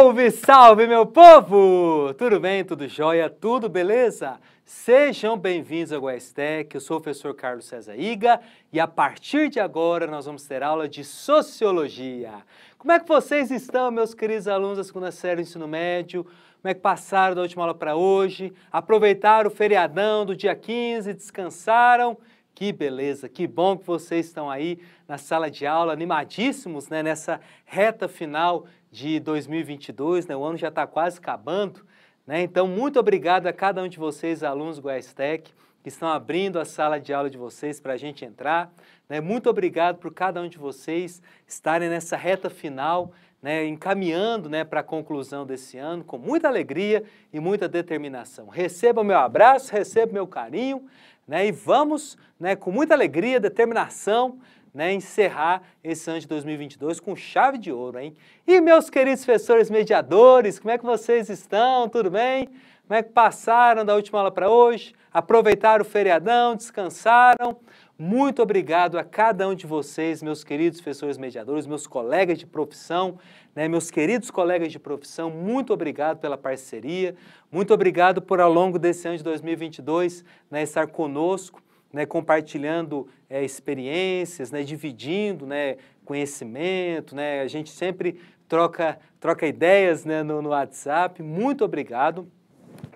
Salve, salve, meu povo! Tudo bem, tudo jóia, tudo beleza? Sejam bem-vindos ao Guestec, eu sou o professor Carlos César Iga e a partir de agora nós vamos ter aula de Sociologia. Como é que vocês estão, meus queridos alunos da segunda série do Ensino Médio? Como é que passaram da última aula para hoje? Aproveitaram o feriadão do dia 15, descansaram? Que beleza, que bom que vocês estão aí na sala de aula, animadíssimos né, nessa reta final de 2022, né? o ano já está quase acabando. Né? Então, muito obrigado a cada um de vocês, alunos Goiás Tech, que estão abrindo a sala de aula de vocês para a gente entrar. Né? Muito obrigado por cada um de vocês estarem nessa reta final, né? encaminhando né? para a conclusão desse ano com muita alegria e muita determinação. Receba o meu abraço, receba o meu carinho né, e vamos né, com muita alegria, determinação, né, encerrar esse ano de 2022 com chave de ouro, hein? E meus queridos professores mediadores, como é que vocês estão? Tudo bem? Como é que passaram da última aula para hoje? Aproveitaram o feriadão, descansaram? Muito obrigado a cada um de vocês, meus queridos professores mediadores, meus colegas de profissão, né, meus queridos colegas de profissão, muito obrigado pela parceria, muito obrigado por ao longo desse ano de 2022 né, estar conosco né, compartilhando é, experiências, né, dividindo né, conhecimento. Né, a gente sempre troca, troca ideias né, no, no WhatsApp. Muito obrigado.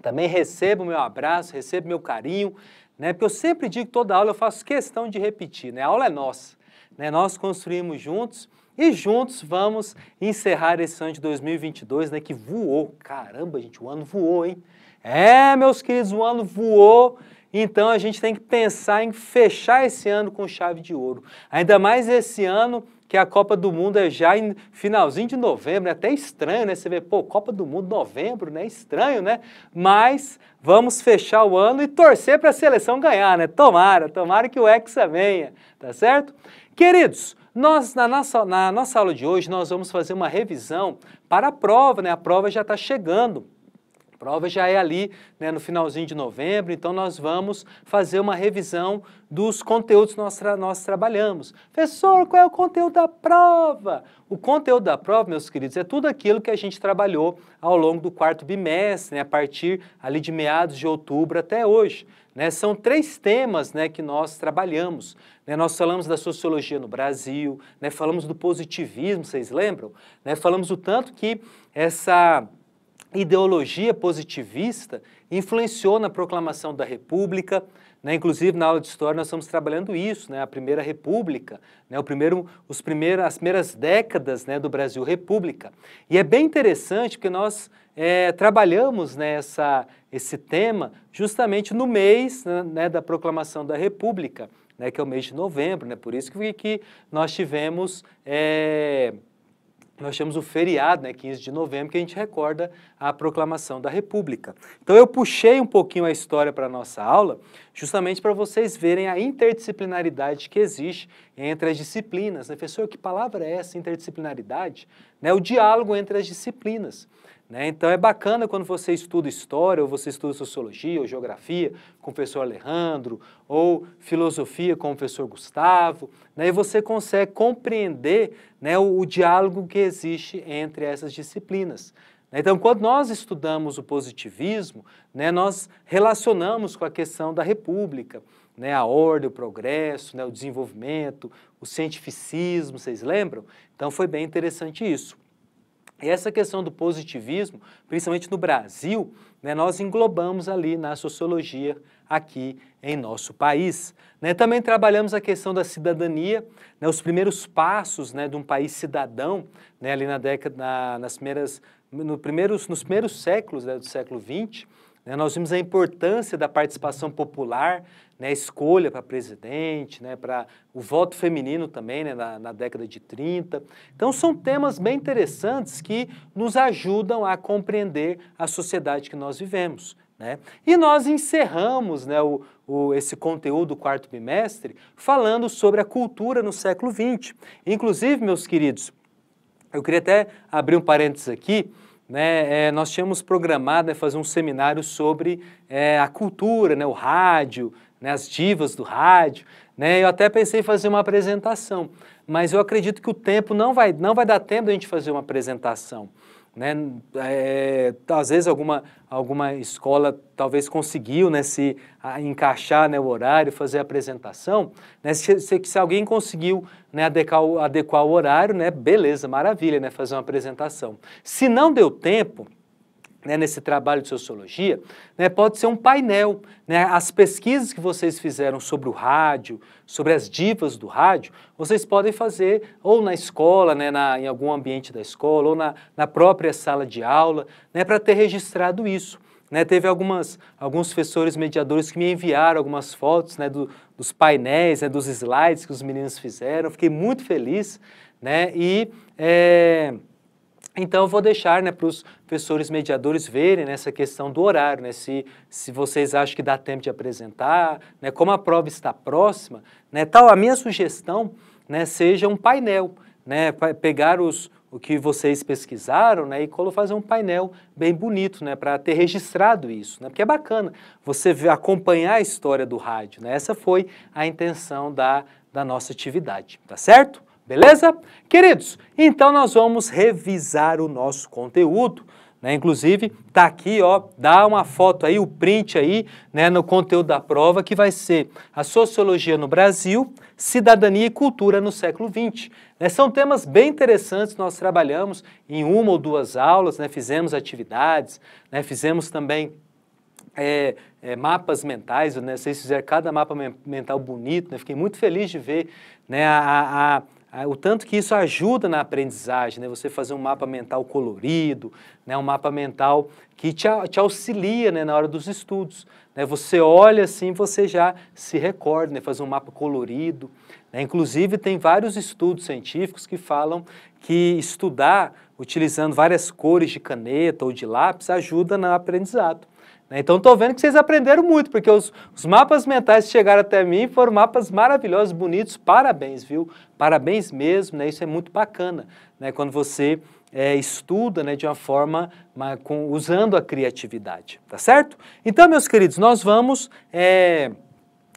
Também recebo meu abraço, recebo meu carinho, né, porque eu sempre digo toda aula, eu faço questão de repetir. Né, a aula é nossa. Né, nós construímos juntos. E juntos vamos encerrar esse ano de 2022, né, que voou. Caramba, gente, o ano voou, hein? É, meus queridos, o ano voou. Então a gente tem que pensar em fechar esse ano com chave de ouro. Ainda mais esse ano que a Copa do Mundo é já em finalzinho de novembro, é até estranho, né? Você vê, pô, Copa do Mundo novembro, né? Estranho, né? Mas vamos fechar o ano e torcer para a seleção ganhar, né? Tomara, tomara que o Hexa venha, tá certo? Queridos, nós, na nossa, na nossa aula de hoje, nós vamos fazer uma revisão para a prova, né? A prova já está chegando prova já é ali né, no finalzinho de novembro, então nós vamos fazer uma revisão dos conteúdos que nós, tra nós trabalhamos. Professor, qual é o conteúdo da prova? O conteúdo da prova, meus queridos, é tudo aquilo que a gente trabalhou ao longo do quarto bimestre, né, a partir ali de meados de outubro até hoje. Né, são três temas né, que nós trabalhamos. Né, nós falamos da sociologia no Brasil, né, falamos do positivismo, vocês lembram? Né, falamos o tanto que essa ideologia positivista influenciou na proclamação da República, né? inclusive na aula de história nós estamos trabalhando isso, né? a primeira República, né? o primeiro, os primeiros, as primeiras décadas né? do Brasil República. E é bem interessante porque nós é, trabalhamos nessa, né? esse tema justamente no mês né? né? da proclamação da República, né? que é o mês de novembro, né? por isso que, que nós tivemos... É, nós temos o feriado, né, 15 de novembro, que a gente recorda a proclamação da República. Então eu puxei um pouquinho a história para a nossa aula, justamente para vocês verem a interdisciplinaridade que existe entre as disciplinas. Né, professor, que palavra é essa, interdisciplinaridade? Né, o diálogo entre as disciplinas. Né? Então é bacana quando você estuda história, ou você estuda sociologia, ou geografia com o professor Alejandro, ou filosofia com o professor Gustavo, né? e você consegue compreender né, o, o diálogo que existe entre essas disciplinas. Né? Então, quando nós estudamos o positivismo, né, nós relacionamos com a questão da república, né, a ordem, o progresso, né, o desenvolvimento, o cientificismo, vocês lembram? Então, foi bem interessante isso. E essa questão do positivismo, principalmente no Brasil, né, nós englobamos ali na sociologia aqui em nosso país. Né, também trabalhamos a questão da cidadania, né, os primeiros passos né, de um país cidadão, né, ali na década, na, nas primeiras, no primeiros, nos primeiros séculos né, do século XX, né, nós vimos a importância da participação popular, né, escolha para presidente, né, para o voto feminino também né, na, na, década de 30. Então, são temas bem interessantes que nos ajudam a compreender a sociedade que nós vivemos. Né? E nós encerramos né, o, o, esse conteúdo quarto bimestre falando sobre a cultura no século XX. Inclusive, meus queridos, eu queria até abrir um parênteses aqui né, é, nós tínhamos programado né, fazer um seminário sobre é, a cultura, né, o rádio, né, as divas do rádio. Né, eu até pensei em fazer uma apresentação, mas eu acredito que o tempo não vai, não vai dar tempo de a gente fazer uma apresentação. Né? É, às vezes alguma, alguma escola talvez conseguiu né, se a, encaixar né, o horário, fazer a apresentação. Né? Se, se, se alguém conseguiu né, adequar, adequar o horário, né, beleza, maravilha, né, fazer uma apresentação. Se não deu tempo, né, nesse trabalho de sociologia, né, pode ser um painel. Né, as pesquisas que vocês fizeram sobre o rádio, sobre as divas do rádio, vocês podem fazer ou na escola, né, na, em algum ambiente da escola, ou na, na própria sala de aula, né, para ter registrado isso. Né, teve algumas, alguns professores mediadores que me enviaram algumas fotos né, do, dos painéis, né, dos slides que os meninos fizeram. Fiquei muito feliz. Né, e. É, então, eu vou deixar né, para os professores mediadores verem nessa né, questão do horário, né, se, se vocês acham que dá tempo de apresentar, né, como a prova está próxima. Né, tal, a minha sugestão né, seja um painel, né, pegar os, o que vocês pesquisaram né, e fazer um painel bem bonito né, para ter registrado isso, né, porque é bacana você acompanhar a história do rádio. Né, essa foi a intenção da, da nossa atividade, tá certo? Beleza? Queridos, então nós vamos revisar o nosso conteúdo. Né? Inclusive, tá aqui, ó, dá uma foto aí, o print aí, né, no conteúdo da prova, que vai ser a sociologia no Brasil, cidadania e cultura no século XX. Né? São temas bem interessantes, nós trabalhamos em uma ou duas aulas, né, fizemos atividades, né, fizemos também é, é, mapas mentais, né? vocês fizeram cada mapa mental bonito, né? fiquei muito feliz de ver né? a, a, ah, o tanto que isso ajuda na aprendizagem, né? Você fazer um mapa mental colorido, né? Um mapa mental que te, te auxilia, né? Na hora dos estudos, né? Você olha assim, você já se recorda, né? Fazer um mapa colorido, né? Inclusive tem vários estudos científicos que falam que estudar utilizando várias cores de caneta ou de lápis ajuda no aprendizado. Né? Então estou vendo que vocês aprenderam muito, porque os, os, mapas mentais que chegaram até mim foram mapas maravilhosos, bonitos, parabéns, viu? Parabéns mesmo, né? isso é muito bacana, né? quando você é, estuda né, de uma forma com, usando a criatividade, tá certo? Então, meus queridos, nós vamos... É,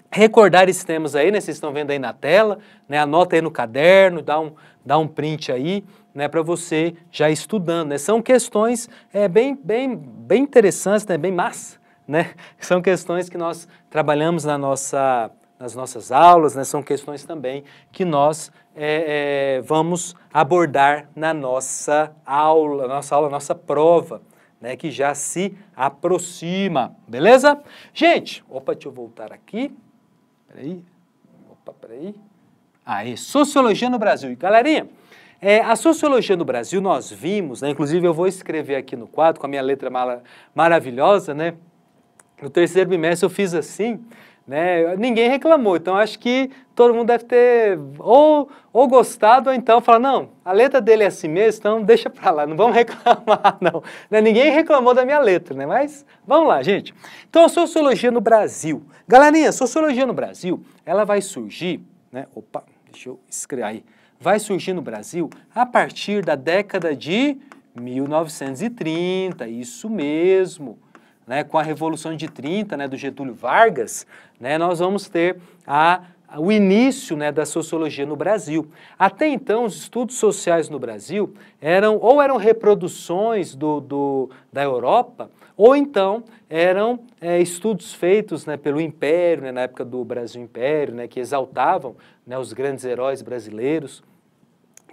recordar esses temas aí, né? Vocês estão vendo aí na tela, né? Anota aí no caderno, dá um, dá um print aí, né, para você já estudando. Né? São questões é, bem, bem, bem interessantes, né? bem massas, né? São questões que nós trabalhamos na nossa, nas nossas aulas, né? São questões também que nós é, é, vamos abordar na nossa aula, nossa aula, nossa prova, né? Que já se aproxima, beleza? Gente, opa, deixa eu voltar aqui. Peraí, opa, peraí. Aí, sociologia no Brasil. Galerinha, é, a sociologia no Brasil, nós vimos, né, inclusive eu vou escrever aqui no quadro com a minha letra mala, maravilhosa, né? No terceiro bimestre eu fiz assim, né? Ninguém reclamou, então acho que todo mundo deve ter ou, ou gostado ou então falar, não, a letra dele é assim mesmo, então deixa para lá, não vamos reclamar não. Né? Ninguém reclamou da minha letra, né? Mas vamos lá, gente. Então a sociologia no Brasil. Galerinha, a sociologia no Brasil, ela vai surgir, né? Opa, deixa eu escrever aí vai surgir no Brasil a partir da década de 1930, isso mesmo. Né, com a Revolução de 30, né, do Getúlio Vargas, né, nós vamos ter a, a, o início né, da sociologia no Brasil. Até então, os estudos sociais no Brasil eram ou eram reproduções do, do, da Europa ou então eram é, estudos feitos né, pelo Império, né, na época do Brasil Império, né, que exaltavam né, os grandes heróis brasileiros.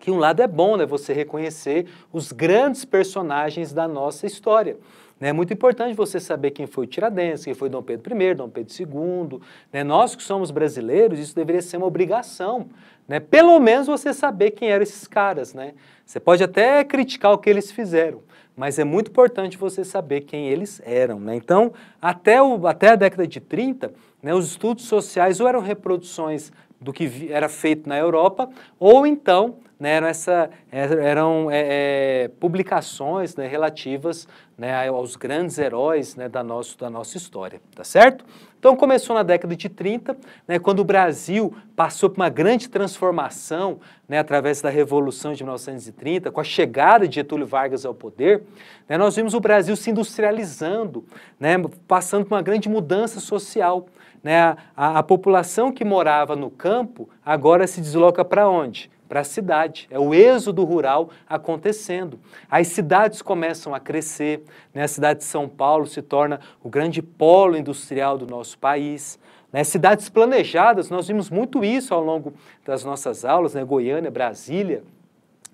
Que um lado é bom, né, você reconhecer os grandes personagens da nossa história. Né. É muito importante você saber quem foi o Tiradentes, quem foi Dom Pedro I, Dom Pedro II. Né? Nós que somos brasileiros, isso deveria ser uma obrigação né? Pelo menos você saber quem eram esses caras, né? Você pode até criticar o que eles fizeram, mas é muito importante você saber quem eles eram, né? Então, até, o, até a década de 30, né, os estudos sociais ou eram reproduções do que era feito na Europa, ou então né, eram, essa, eram é, é, publicações né, relativas né, aos grandes heróis né, da, nosso, da nossa história, tá certo? Então começou na década de 30, né, quando o Brasil passou por uma grande transformação né, através da Revolução de 1930, com a chegada de Getúlio Vargas ao poder, né, nós vimos o Brasil se industrializando, né, passando por uma grande mudança social. Né, a, a população que morava no campo agora se desloca para onde? para a cidade. É o êxodo rural acontecendo. As cidades começam a crescer, né? a cidade de São Paulo se torna o grande polo industrial do nosso país. Né? Cidades planejadas, nós vimos muito isso ao longo das nossas aulas, né? Goiânia, Brasília.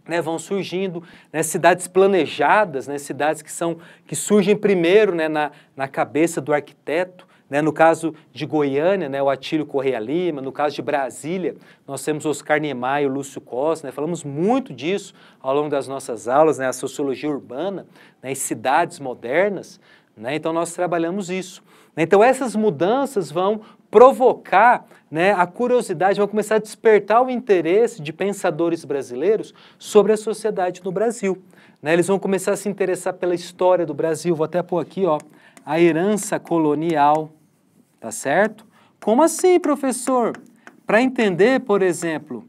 Né, vão surgindo né, cidades planejadas, né, cidades que, são, que surgem primeiro né? na, na cabeça do arquiteto, né? No caso de Goiânia, né, o Atílio Correia Lima, no caso de Brasília, nós temos Oscar Niemeyer e o Lúcio Costa, né? falamos muito disso ao longo das nossas aulas, né? a sociologia urbana né? e cidades modernas, né? então nós trabalhamos isso. Né? Então essas mudanças vão provocar né, a curiosidade, vão começar a despertar o interesse de pensadores brasileiros sobre a sociedade no Brasil. Né? Eles vão começar a se interessar pela história do Brasil. Vou até pôr aqui ó, a herança colonial, tá certo? Como assim, professor? Para entender, por exemplo,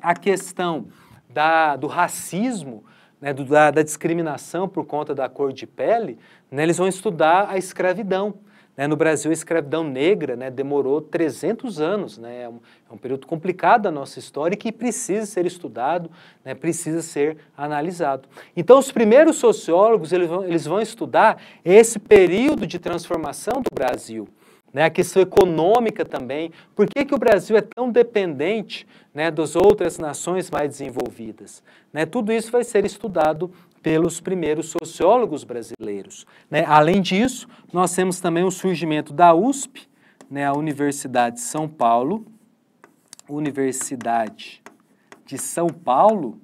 a questão da, do racismo, né, do, da, da, discriminação por conta da cor de pele, né, eles vão estudar a escravidão. Né, no Brasil, a escravidão negra né, demorou 300 anos, né. é um, é, um, período complicado da nossa história e que precisa ser estudado, né, precisa ser analisado. Então, os primeiros sociólogos eles vão, eles vão estudar esse período de transformação do Brasil né, a questão econômica também. Por que, que o Brasil é tão dependente né, das outras nações mais desenvolvidas? Né, tudo isso vai ser estudado pelos primeiros sociólogos brasileiros. Né? Além disso, nós temos também o surgimento da USP, né, a Universidade de São Paulo, Universidade de São Paulo,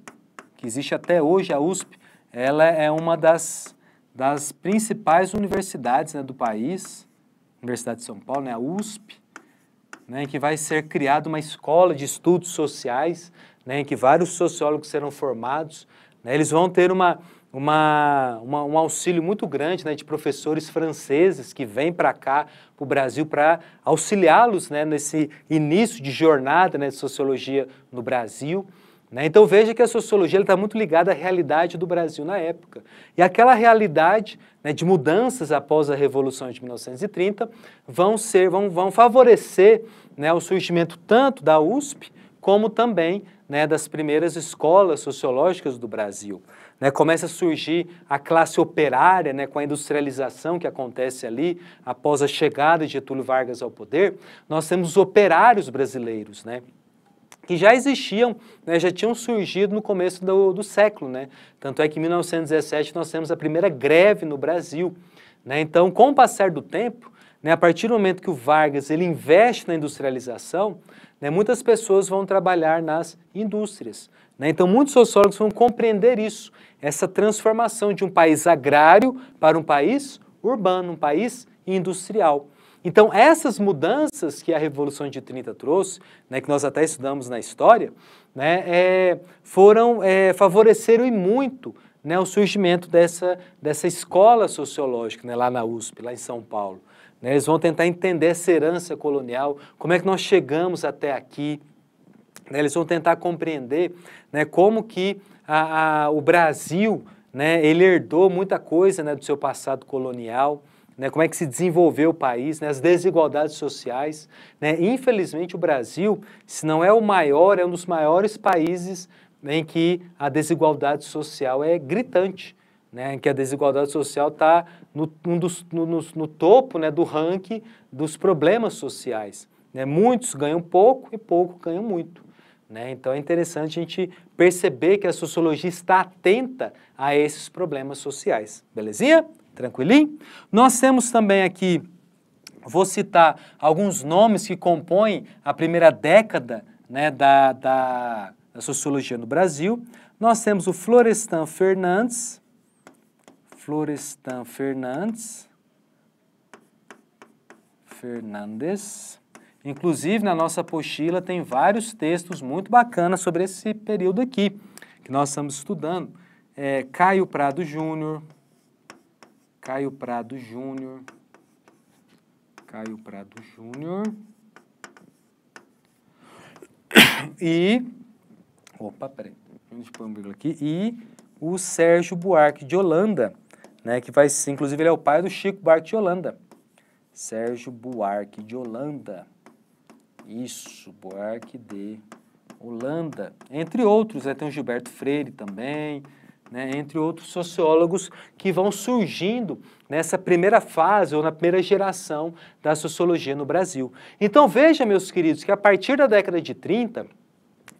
que existe até hoje a USP, ela é uma das, das principais universidades né, do país, Universidade de São Paulo, né, a USP, né, em que vai ser criada uma escola de estudos sociais, né, em que vários sociólogos serão formados. Né, eles vão ter uma, uma, uma, um auxílio muito grande né, de professores franceses que vêm para cá, para o Brasil, para auxiliá-los né, nesse início de jornada né, de sociologia no Brasil. Né? Então veja que a sociologia está muito ligada à realidade do Brasil na época. E aquela realidade né, de mudanças após a Revolução de 1930 vão, ser, vão, vão favorecer né, o surgimento tanto da USP como também né, das primeiras escolas sociológicas do Brasil. Né? começa a surgir a classe operária né, com a industrialização que acontece ali após a chegada de Getúlio Vargas ao poder. Nós temos os operários brasileiros, né? que já existiam, né, já tinham surgido no começo do, do século. Né? Tanto é que em 1917 nós temos a primeira greve no Brasil. Né? Então, com o passar do tempo, né, a partir do momento que o Vargas ele investe na industrialização, né, muitas pessoas vão trabalhar nas indústrias. Né? Então, muitos sociólogos vão compreender isso, essa transformação de um país agrário para um país urbano, um país industrial. Então, essas mudanças que a Revolução de 30 trouxe, né, que nós até estudamos na história, né, é, foram, é, favoreceram e muito né, o surgimento dessa, dessa escola sociológica né, lá na USP, lá em São Paulo. Né, eles vão tentar entender essa herança colonial, como é que nós chegamos até aqui. Né, eles vão tentar compreender né, como que a, a, o Brasil né, ele herdou muita coisa né, do seu passado colonial né, como é que se desenvolveu o país, né, as desigualdades sociais. Né. Infelizmente, o Brasil, se não é o maior, é um dos maiores países em que a desigualdade social é gritante, né, em que a desigualdade social está no, um no, no, no topo né, do ranking dos problemas sociais. Né. Muitos ganham pouco e pouco ganham muito. Né? Então é interessante a gente perceber que a sociologia está atenta a esses problemas sociais. Belezinha? Tranquilinho? Nós temos também aqui, vou citar alguns nomes que compõem a primeira década né, da, da, da sociologia no Brasil. Nós temos o Florestan Fernandes, Florestan Fernandes, Fernandes. Inclusive, na nossa apostila tem vários textos muito bacanas sobre esse período aqui, que nós estamos estudando. É, Caio Prado Júnior, Caio Prado Júnior. Caio Prado Júnior. E. Opa, peraí. Deixa eu pôr um aqui. E o Sérgio Buarque de Holanda, né? Que vai ser, inclusive, ele é o pai do Chico Buarque de Holanda. Sérgio Buarque de Holanda. Isso, Buarque de Holanda. Entre outros, né? tem o Gilberto Freire também né, entre outros sociólogos que vão surgindo nessa primeira fase ou na primeira geração da sociologia no Brasil. Então veja, meus queridos, que a partir da década de 30,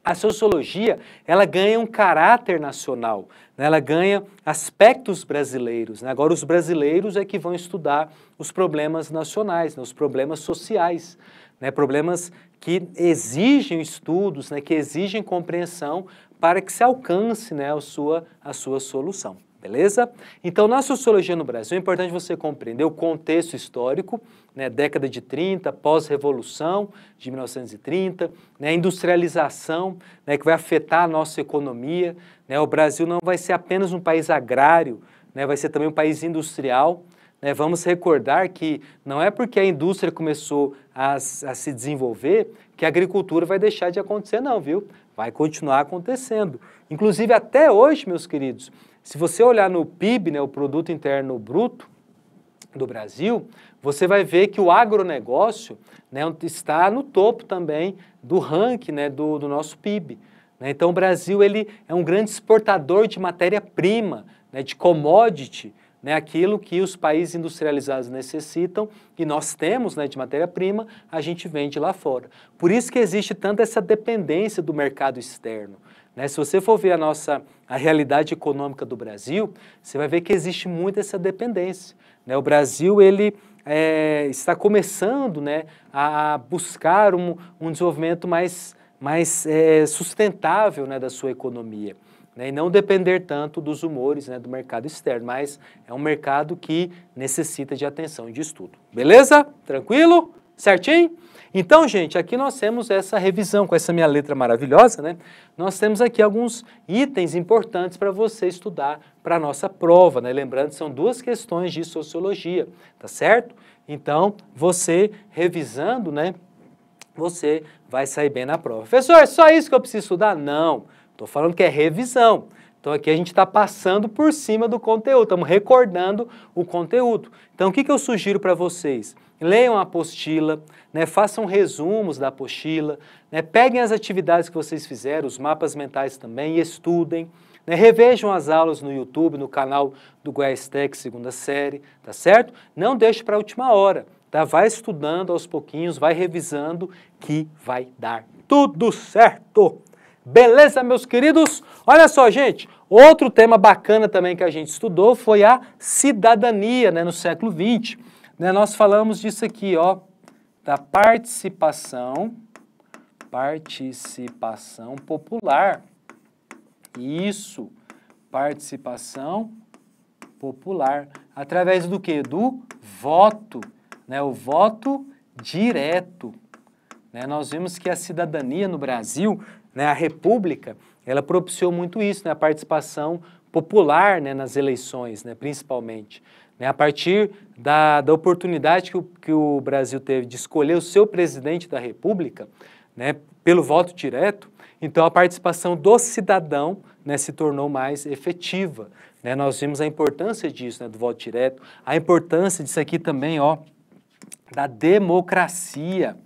a sociologia ela ganha um caráter nacional, né? ela ganha aspectos brasileiros. Né? Agora, os brasileiros é que vão estudar os problemas nacionais, né? os problemas sociais, né, problemas que exigem estudos, né, que exigem compreensão para que se alcance né, a, sua, a sua solução. Beleza? Então, na sociologia no Brasil, é importante você compreender o contexto histórico, né, década de 30, pós-revolução de 1930, né, industrialização, né, que vai afetar a nossa economia. Né, o Brasil não vai ser apenas um país agrário, né, vai ser também um país industrial, né, vamos recordar que não é porque a indústria começou a, a se desenvolver que a agricultura vai deixar de acontecer, não, viu? Vai continuar acontecendo. Inclusive, até hoje, meus queridos, se você olhar no PIB, né, o Produto Interno Bruto, do Brasil, você vai ver que o agronegócio né, está no topo também do ranking né, do, do, nosso PIB. Né? Então, o Brasil ele é um grande exportador de matéria-prima, né, de commodity, né, aquilo que os países industrializados necessitam e nós temos né, de matéria-prima, a gente vende lá fora. Por isso que existe tanta essa dependência do mercado externo. Né? Se você for ver a nossa a realidade econômica do Brasil, você vai ver que existe muito essa dependência. Né? O Brasil ele é, está começando né, a buscar um, um desenvolvimento mais, mais é, sustentável né, da sua economia né, e não depender tanto dos humores né, do mercado externo, mas é um mercado que necessita de atenção e de estudo. Beleza? Tranquilo? Certinho? Então, gente, aqui nós temos essa revisão com essa minha letra maravilhosa, né? Nós temos aqui alguns itens importantes para você estudar para a nossa prova, né? Lembrando, que são duas questões de sociologia, tá certo? Então, você revisando, né? Você vai sair bem na prova. Professor, é só isso que eu preciso estudar? Não. Estou falando que é revisão. Então aqui a gente está passando por cima do conteúdo, estamos recordando o conteúdo. Então o que, que eu sugiro para vocês? Leiam a apostila, né, façam resumos da apostila, né, peguem as atividades que vocês fizeram, os mapas mentais também, estudem. Né, revejam as aulas no YouTube, no canal do Goiás Tech, segunda série, tá certo? Não deixe para a última hora, tá? Vai estudando aos pouquinhos, vai revisando, que vai dar tudo certo! Beleza, meus queridos? Olha só, gente, outro tema bacana também que a gente estudou foi a cidadania né, no século XX. Né, nós falamos disso aqui, ó, da participação, participação popular. Isso, participação popular. Através do que? Do voto, né, o voto direto. Né, nós vimos que a cidadania no Brasil né? A República, ela propiciou muito isso, né? a participação popular né? nas eleições, né? principalmente. Né? A partir da, da oportunidade que o, que o Brasil teve de escolher o seu presidente da República, né? pelo voto direto, então a participação do cidadão né, se tornou mais efetiva. Né? Nós vimos a importância disso, né, do voto direto, a importância disso aqui também, ó, da democracia.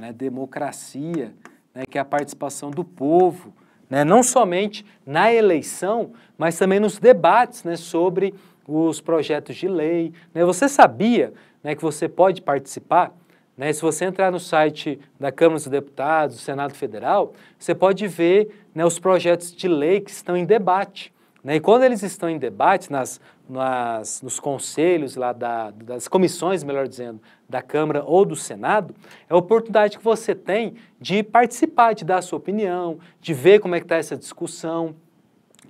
Né, democracia, né, que é a participação do povo, né, não somente na eleição, mas também nos debates né, sobre os projetos de lei. Né? Você sabia né, que você pode participar? Né? Se você entrar no site da Câmara dos Deputados, do Senado Federal, você pode ver né, os projetos de lei que estão em debate. Né? E quando eles estão em debate nas nas, nos conselhos lá da, das comissões, melhor dizendo, da Câmara ou do Senado, é a oportunidade que você tem de participar, de dar a sua opinião, de ver como é que está essa discussão,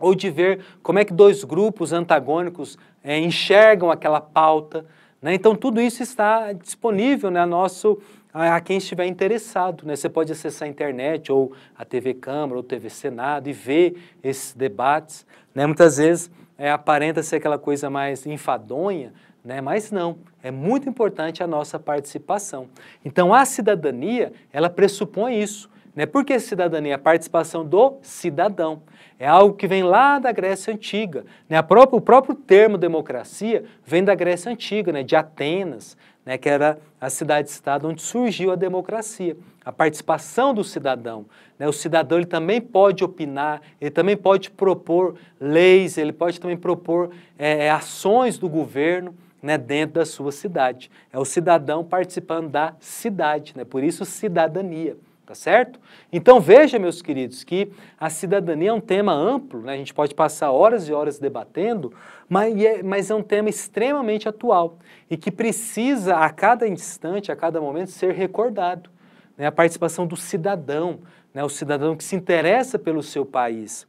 ou de ver como é que dois grupos antagônicos é, enxergam aquela pauta. Né? Então tudo isso está disponível né, nosso, a quem estiver interessado. Né? Você pode acessar a internet ou a TV Câmara ou TV Senado e ver esses debates. Né? Muitas vezes é, aparenta ser aquela coisa mais enfadonha, né? mas não, é muito importante a nossa participação. Então, a cidadania, ela pressupõe isso. Né? Por que cidadania? A participação do cidadão. É algo que vem lá da Grécia Antiga. Né? Própria, o próprio termo democracia vem da Grécia Antiga, né? de Atenas, né, que era a cidade-estado onde surgiu a democracia, a participação do cidadão. Né? O cidadão ele também pode opinar, ele também pode propor leis, ele pode também propor é, é ações do governo né, dentro da sua cidade. É o cidadão participando da cidade, né? por isso cidadania tá certo? Então veja, meus queridos, que a cidadania é um tema amplo, né? a gente pode passar horas e horas debatendo, mas é, mas é um tema extremamente atual e que precisa a cada instante, a cada momento, ser recordado. Né? A participação do cidadão, né? o cidadão que se interessa pelo seu país,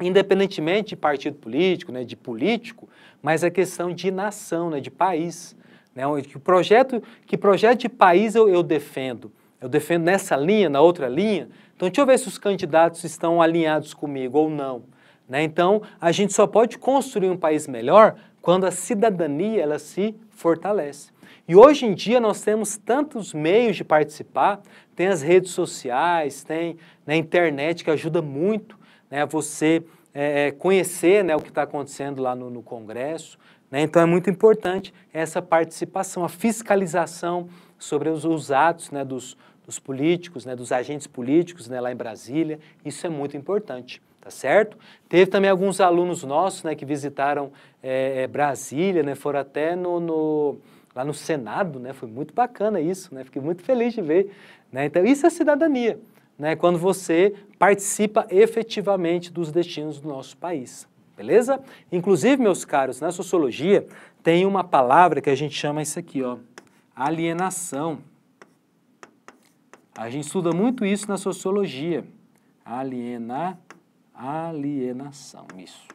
independentemente de partido político, né? de político, mas a questão de nação, né? de país. Né? Que projeto, que projeto de país eu, eu defendo? eu defendo nessa linha, na outra linha, então deixa eu ver se os candidatos estão alinhados comigo ou não. Né? Então, a gente só pode construir um país melhor quando a cidadania ela se fortalece. E hoje em dia nós temos tantos meios de participar, tem as redes sociais, tem a né, internet que ajuda muito né, você é, é conhecer né, o que está acontecendo lá no, no Congresso. Né? Então é muito importante essa participação, a fiscalização sobre os, os atos né, dos, dos políticos, né, dos agentes políticos né, lá em Brasília. Isso é muito importante, tá certo? Teve também alguns alunos nossos né, que visitaram é, Brasília, né, foram até no, no, lá no Senado, né, foi muito bacana isso, né, fiquei muito feliz de ver. Né? Então, isso é cidadania, né, quando você participa efetivamente dos destinos do nosso país. Beleza? Inclusive, meus caros, na sociologia tem uma palavra que a gente chama isso aqui, ó, alienação. A gente estuda muito isso na sociologia. Aliena, alienação, isso.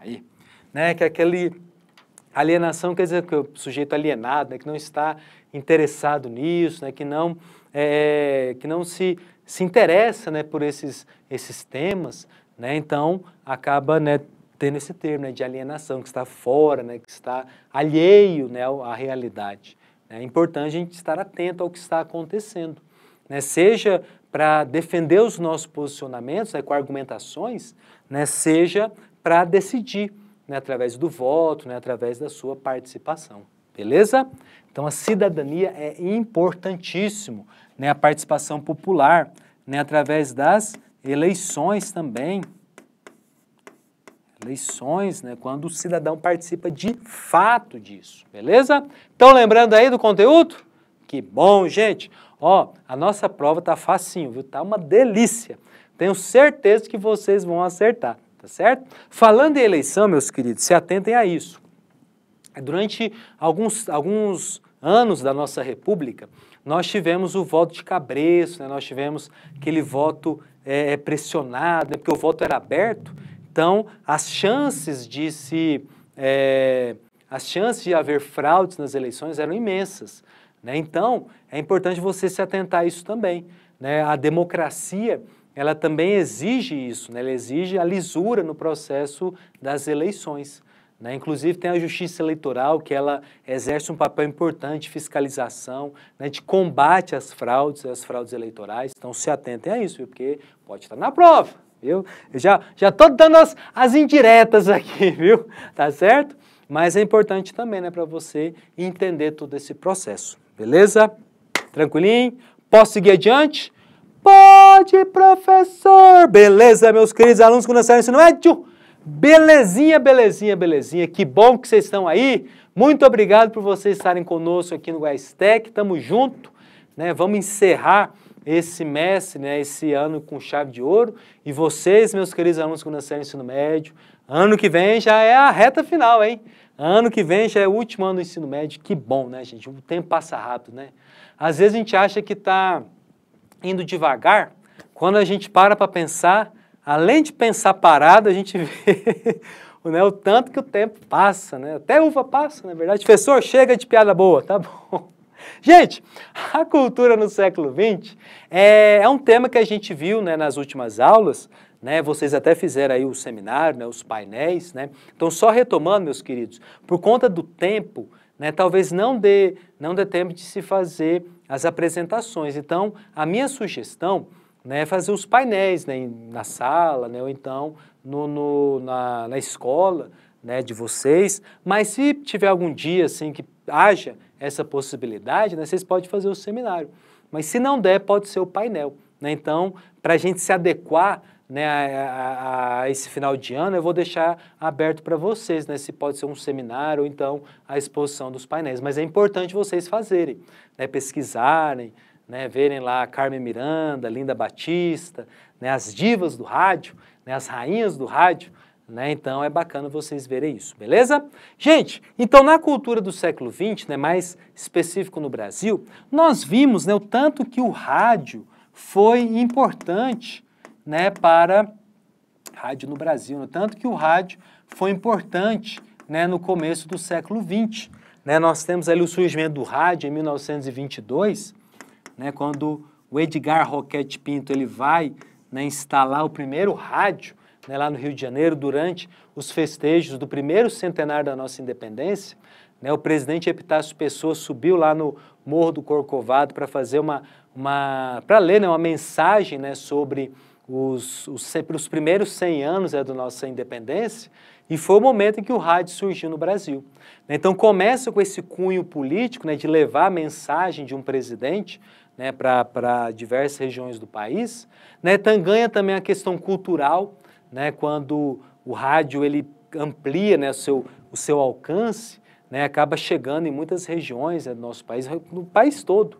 Aí, né, que é aquele alienação quer dizer que o sujeito alienado, né, que não está interessado nisso, né, que não é, que não se, se interessa, né, por esses esses temas, né, então acaba, né, tendo esse termo né, de alienação que está fora, né, que está alheio, né, à realidade. É importante a gente estar atento ao que está acontecendo né? seja para defender os nossos posicionamentos né, com argumentações, né, seja para decidir né, através do voto, né, através da sua participação. Beleza? Então a cidadania é importantíssimo, né, a participação popular, né, através das eleições também. Eleições, né, quando o cidadão participa de fato disso, beleza? Então lembrando aí do conteúdo? Que bom, gente! Ó, a nossa prova tá facinho, viu? Tá uma delícia. Tenho certeza que vocês vão acertar, tá certo? Falando em eleição, meus queridos, se atentem a isso. Durante alguns, alguns anos da nossa República, nós tivemos o voto de cabreço, né? nós tivemos aquele voto é, é, pressionado, né? porque o voto era aberto, então as chances de se. É, as chances de haver fraudes nas eleições eram imensas. Né? Então, é importante você se atentar a isso também. Né? A democracia, ela também exige isso, né? ela exige a lisura no processo das eleições. Né? Inclusive, tem a justiça eleitoral, que ela exerce um papel importante de fiscalização, né? de combate às fraudes, às fraudes eleitorais. Então, se atentem a isso, porque pode estar na prova. Viu? Eu já estou dando as, as indiretas aqui, viu? Tá certo? Mas é importante também né, para você entender todo esse processo. Beleza? Tranquilinho? Posso seguir adiante? Pode, professor! Beleza, meus queridos alunos que nasceram ensino médio? Belezinha, belezinha, belezinha. Que bom que vocês estão aí. Muito obrigado por vocês estarem conosco aqui no Guaistec. Tamo junto, né? Vamos encerrar esse mês, né, esse ano com chave de ouro. E vocês, meus queridos alunos que nasceram ensino médio, ano que vem já é a reta final, hein? Ano que vem já é o último ano do ensino médio. Que bom, né, gente? O tempo passa rápido, né? Às vezes a gente acha que está indo devagar. Quando a gente para para pensar, além de pensar parado, a gente vê né, o tanto que o tempo passa, né? Até uva passa, na é verdade. Professor, chega de piada boa, tá bom. Gente, a cultura no século XX é, é um tema que a gente viu né, nas últimas aulas, né? Vocês até fizeram aí o seminário, né? Os painéis, né? Então só retomando, meus queridos, por conta do tempo, né? Talvez não dê, não dê tempo de se fazer as apresentações. Então a minha sugestão né, é fazer os painéis né, na sala, né, ou então no, no, na, na escola né, de vocês. Mas se tiver algum dia assim que haja essa possibilidade, né, vocês podem fazer o seminário. Mas se não der, pode ser o painel. Né? Então, para a gente se adequar né, a, a, a, esse final de ano, eu vou deixar aberto para vocês, né, se pode ser um seminário ou então a exposição dos painéis. Mas é importante vocês fazerem, né, pesquisarem, né, verem lá Carmen Miranda, Linda Batista, né, as divas do rádio, né, as rainhas do rádio, né? Então é bacana vocês verem isso, beleza? Gente, então na cultura do século XX, né, mais específico no Brasil, nós vimos né, o tanto que o rádio foi importante né, para rádio no Brasil. Tanto que o rádio foi importante né, no começo do século XX. Né? Nós temos ali o surgimento do rádio em 1922, né, quando o Edgar Roquette Pinto ele vai né, instalar o primeiro rádio né, lá no Rio de Janeiro durante os festejos do primeiro centenário da nossa independência. Né, o presidente Epitácio Pessoa subiu lá no Morro do Corcovado para fazer uma, uma para ler né, uma mensagem né, sobre os, os, os primeiros 100 anos é, do nossa independência, e foi o momento em que o rádio surgiu no Brasil. Então começa com esse cunho político, né, de levar a mensagem de um presidente né, para diversas regiões do país. Né, ganha também a questão cultural, né, quando o rádio ele amplia né, o, seu, o seu alcance, né, acaba chegando em muitas regiões né, do nosso país, no país todo.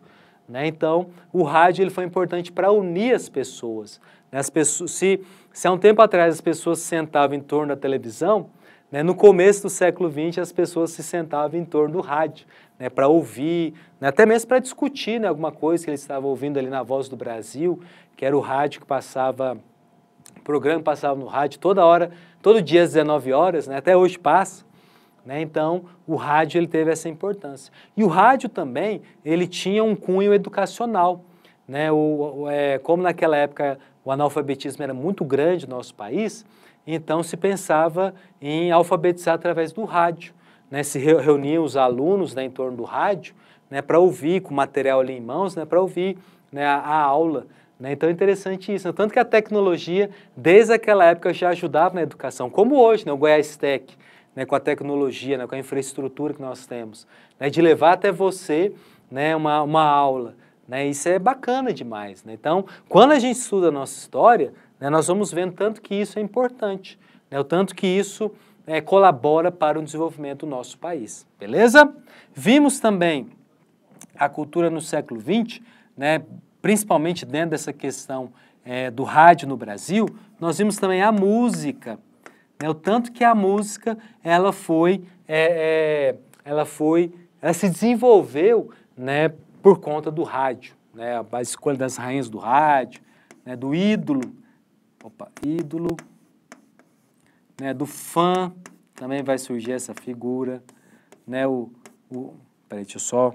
Né? Então, o rádio ele foi importante para unir as pessoas. Né? As pessoas se, se há um tempo atrás as pessoas se sentavam em torno da televisão, né? no começo do século XX as pessoas se sentavam em torno do rádio né? para ouvir, né? até mesmo para discutir né? alguma coisa que eles estavam ouvindo ali na Voz do Brasil, que era o rádio que passava, o programa passava no rádio toda hora, todo dia às 19 horas, até hoje passa. Né? Então, o rádio ele teve essa importância. E o rádio também, ele tinha um cunho educacional. Né? O, o, é, como naquela época o analfabetismo era muito grande no nosso país, então se pensava em alfabetizar através do rádio. Né? Se reuniam os alunos né, em torno do rádio né, para ouvir, com material ali em mãos, né, para ouvir né, a, a aula. Né? Então é interessante isso. Né? Tanto que a tecnologia, desde aquela época, já ajudava na educação, como hoje, né, o Goiás Tech né, com a tecnologia, né, com a infraestrutura que nós temos, né, de levar até você né, uma, uma aula. Né, isso é bacana demais. Né? Então, quando a gente estuda a nossa história, né, nós vamos vendo tanto que isso é importante, né, o tanto que isso né, colabora para o desenvolvimento do nosso país. Beleza? Vimos também a cultura no século XX, né, principalmente dentro dessa questão é, do rádio no Brasil, nós vimos também a música é o tanto que a música ela foi, é, é, ela foi, ela se desenvolveu, né, por conta do rádio, né, a escolha das rainhas do rádio, né, do ídolo, opa, ídolo, né, do fã, também vai surgir essa figura, né, o, o peraí, deixa eu só,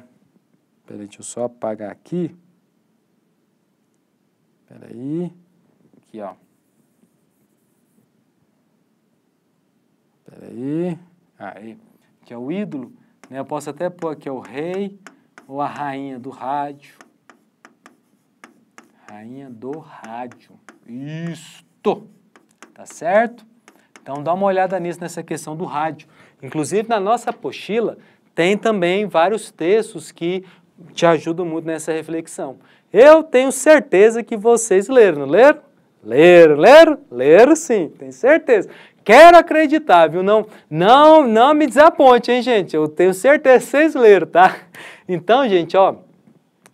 peraí, deixa eu só apagar aqui, peraí, aqui, ó. Espera aí. Aí. Que é o ídolo. Né? Eu posso até pôr aqui é o rei ou a rainha do rádio. Rainha do rádio. Isto. Tá certo? Então dá uma olhada nisso, nessa questão do rádio. Inclusive na nossa pochila tem também vários textos que te ajudam muito nessa reflexão. Eu tenho certeza que vocês leram, não leram? Leram, leram? Leram sim, tenho certeza. Quero acreditar, viu? Não, não, não me desaponte, hein, gente? Eu tenho certeza que vocês leram, tá? Então, gente, ó,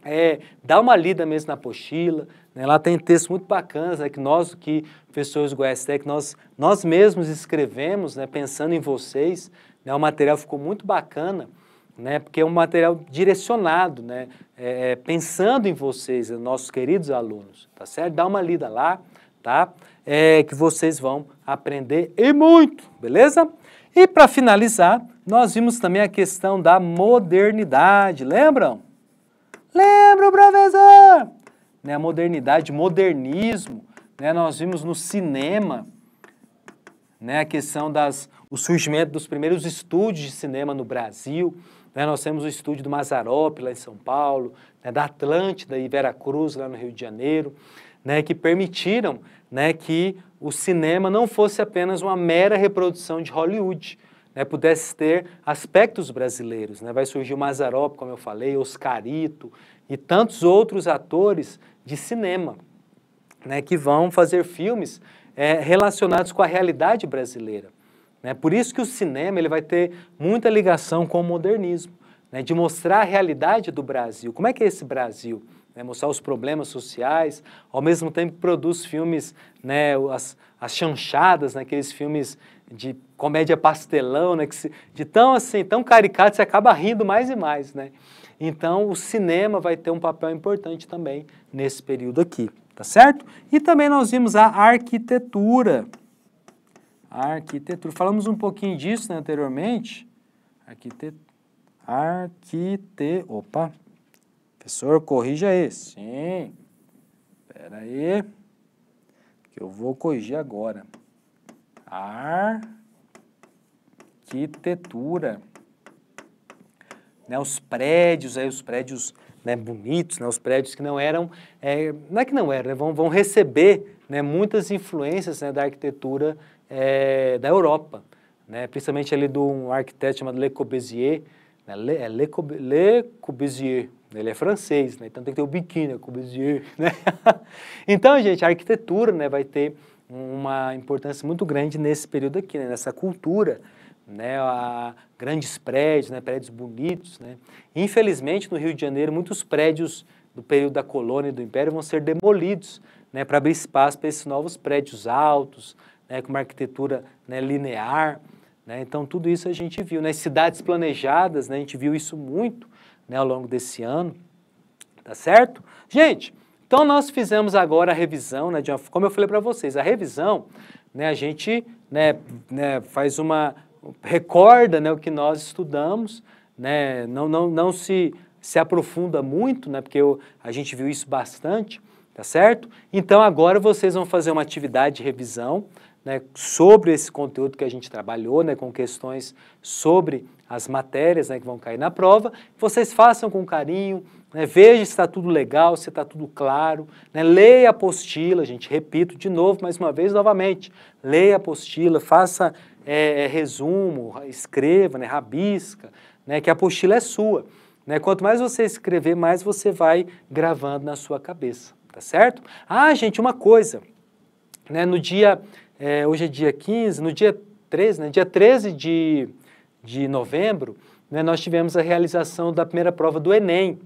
é, dá uma lida mesmo na pochila, né? lá tem textos muito bacanas é que nós, que professores do Tech, nós, nós mesmos escrevemos, né, pensando em vocês, né, o material ficou muito bacana, né, porque é um material direcionado, né, é, é pensando em vocês, nossos queridos alunos, tá certo? Dá uma lida lá, tá? é, que vocês vão aprender e muito, beleza? E para finalizar, nós vimos também a questão da modernidade, lembram? Lembro, professor! Né, a modernidade, modernismo, né, nós vimos no cinema, né, a questão das o surgimento dos primeiros estúdios de cinema no Brasil, né, nós temos o estúdio do Mazarope lá em São Paulo, né, da Atlântida e Veracruz lá no Rio de Janeiro, né, que permitiram né, que o cinema não fosse apenas uma mera reprodução de Hollywood, né, pudesse ter aspectos brasileiros. Né? Vai surgir o Mazarop, como eu falei, Oscarito e tantos outros atores de cinema né, que vão fazer filmes é, relacionados com a realidade brasileira. Né? Por isso que o cinema ele vai ter muita ligação com o modernismo, né, de mostrar a realidade do Brasil. Como é que é esse Brasil? né, mostrar os problemas sociais, ao mesmo tempo que produz filmes, né, as, as chanchadas, né, aqueles filmes de comédia pastelão, né, que se, de tão assim, tão caricato, você acaba rindo mais e mais, né? Então, o cinema vai ter um papel importante também nesse período aqui, tá certo? E também nós vimos a arquitetura. A arquitetura. Falamos um pouquinho disso né, anteriormente. Arquite... Arquite... Opa! Professor, corrija aí. Sim. Espera aí. Que eu vou corrigir agora. Arquitetura. Né, os prédios, aí, os prédios né, bonitos, né, os prédios que não eram, é, não é que não eram, né, vão, vão receber né, muitas influências né, da arquitetura é, da Europa, né, principalmente ali de um arquiteto chamado Le Corbusier, né? Le, é Le, Le Corbusier, né? ele é francês, né? então tem que ter o biquíni, é né? Corbusier. Né? então, gente, a arquitetura né, vai ter uma importância muito grande nesse período aqui, né? nessa cultura, né? A, grandes prédios, né? prédios bonitos. Né? Infelizmente, no Rio de Janeiro, muitos prédios do período da colônia e do império vão ser demolidos né, para abrir espaço para esses novos prédios altos, né, com uma arquitetura né, linear. Né? Então, tudo isso a gente viu. Nas né? cidades planejadas, né? a gente viu isso muito né? ao longo desse ano. Tá certo? Gente, então nós fizemos agora a revisão, né, uma, como eu falei para vocês, a revisão, né, a gente né, né, faz uma, recorda né, o que nós estudamos, né, não, não, não se, se aprofunda muito, né, porque eu, a gente viu isso bastante, tá certo? Então agora vocês vão fazer uma atividade de revisão, né, sobre esse conteúdo que a gente trabalhou, né, com questões sobre as matérias né, que vão cair na prova. Vocês façam com carinho, né, veja se está tudo legal, se está tudo claro. Né, leia a apostila, gente, repito de novo, mais uma vez, novamente. Leia a apostila, faça é, é, resumo, escreva, né, rabisca, né, que a apostila é sua. Né? Quanto mais você escrever, mais você vai gravando na sua cabeça, tá certo? Ah, gente, uma coisa. Né, no dia é, hoje é dia 15, no dia 13, né, dia 13 de, de novembro, né, nós tivemos a realização da primeira prova do Enem.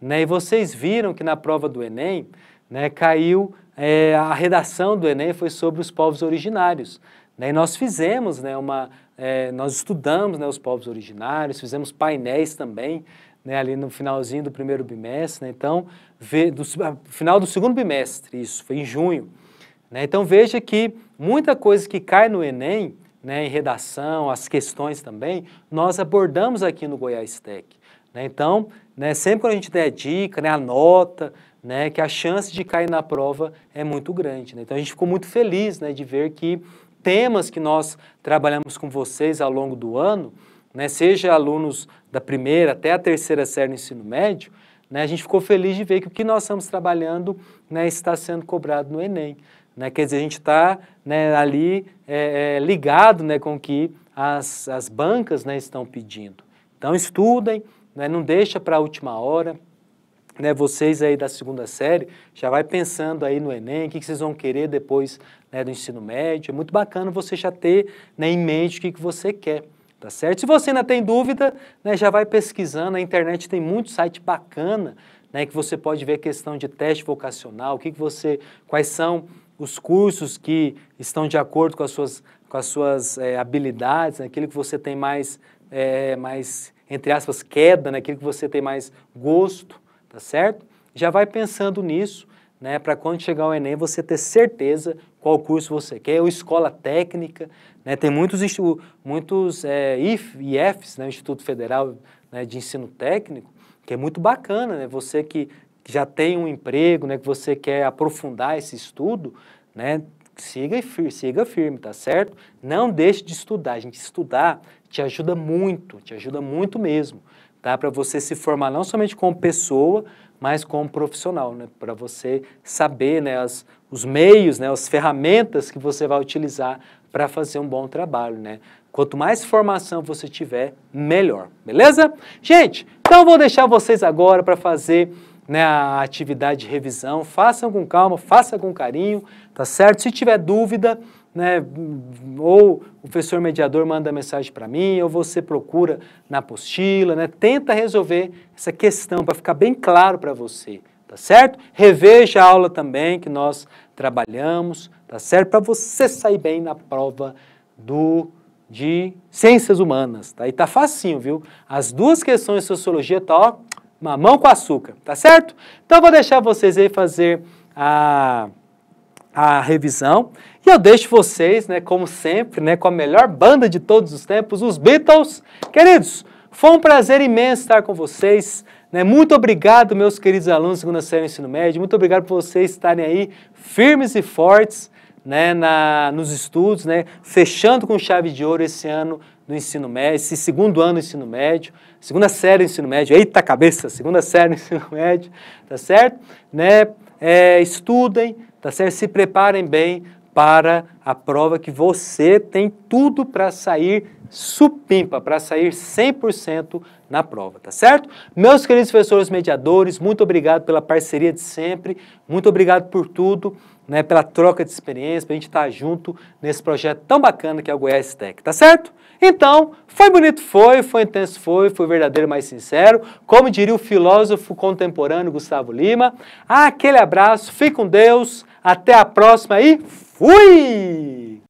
Né, e vocês viram que na prova do Enem né, caiu é, a redação do Enem foi sobre os povos originários. Né, e nós fizemos né, uma, é, nós estudamos né, os povos originários, fizemos painéis também né, ali no finalzinho do primeiro bimestre, né, então vê, do, final do segundo bimestre, isso foi em junho. Né? Então veja que muita coisa que cai no Enem, né, em redação, as questões também, nós abordamos aqui no Goiás Tech. Né? Então, né, sempre quando a gente der dica, né, anota, né, que a chance de cair na prova é muito grande. Né? Então a gente ficou muito feliz né, de ver que temas que nós trabalhamos com vocês ao longo do ano, né, seja alunos da primeira até a terceira série do ensino médio, né, a gente ficou feliz de ver que o que nós estamos trabalhando né, está sendo cobrado no Enem. Né? Quer dizer, a gente está né, ali é, é, ligado né, com o que as, as bancas né, estão pedindo. Então, estudem, né, não deixa para a última hora. Né, vocês aí da segunda série, já vai pensando aí no Enem, o que, que vocês vão querer depois né, do ensino médio. É muito bacana você já ter né, em mente o que, que você quer, tá certo? Se você ainda tem dúvida, né, já vai pesquisando. A internet tem muito site bacana, né, que você pode ver a questão de teste vocacional, o que, que você, quais são os cursos que estão de acordo com as suas, com as suas é, habilidades, naquilo né, que você tem mais, é, mais, entre aspas, queda, naquilo né, que você tem mais gosto, tá certo? Já vai pensando nisso, né, para quando chegar o Enem você ter certeza qual curso você quer, ou é escola técnica, né, tem muitos, muitos é, eh, IF, IFs, né, Instituto Federal né, de Ensino Técnico, que é muito bacana, né, você que que já tem um emprego, né, que você quer aprofundar esse estudo, né, siga, firme, siga firme, tá certo? Não deixe de estudar, a gente estudar te ajuda muito, te ajuda muito mesmo, tá? Para você se formar não somente como pessoa, mas como profissional, né? Para você saber, né, as, os meios, né, as ferramentas que você vai utilizar para fazer um bom trabalho, né? Quanto mais formação você tiver, melhor, beleza? Gente, então eu vou deixar vocês agora para fazer né, a atividade de revisão, façam com calma, faça com carinho, tá certo? Se tiver dúvida, né, ou o professor mediador manda mensagem para mim, ou você procura na apostila, né, tenta resolver essa questão para ficar bem claro para você, tá certo? Reveja a aula também que nós trabalhamos, tá certo? Para você sair bem na prova do de ciências humanas, tá? E tá facinho, viu? As duas questões de sociologia tá, ó, mamão com açúcar, tá certo? Então vou deixar vocês aí fazer a, a revisão e eu deixo vocês, né, como sempre, né, com a melhor banda de todos os tempos, os Beatles. Queridos, foi um prazer imenso estar com vocês. Né? Muito obrigado, meus queridos alunos da segunda série do ensino médio. Muito obrigado por vocês estarem aí firmes e fortes né, na, nos estudos, né, fechando com chave de ouro esse ano do ensino médio, esse segundo ano do ensino médio, segunda série do ensino médio, eita cabeça, segunda série do ensino médio, tá certo? Né, é, estudem, tá certo? Se preparem bem para a prova que você tem tudo para sair supimpa, para sair 100% na prova, tá certo? Meus queridos professores mediadores, muito obrigado pela parceria de sempre, muito obrigado por tudo né, pela troca de experiência, para a gente estar tá junto nesse projeto tão bacana que é o Goiás Tech, tá certo? Então, foi bonito, foi, foi intenso, foi, foi verdadeiro, mais sincero. Como diria o filósofo contemporâneo Gustavo Lima, aquele abraço, fique com Deus, até a próxima e fui!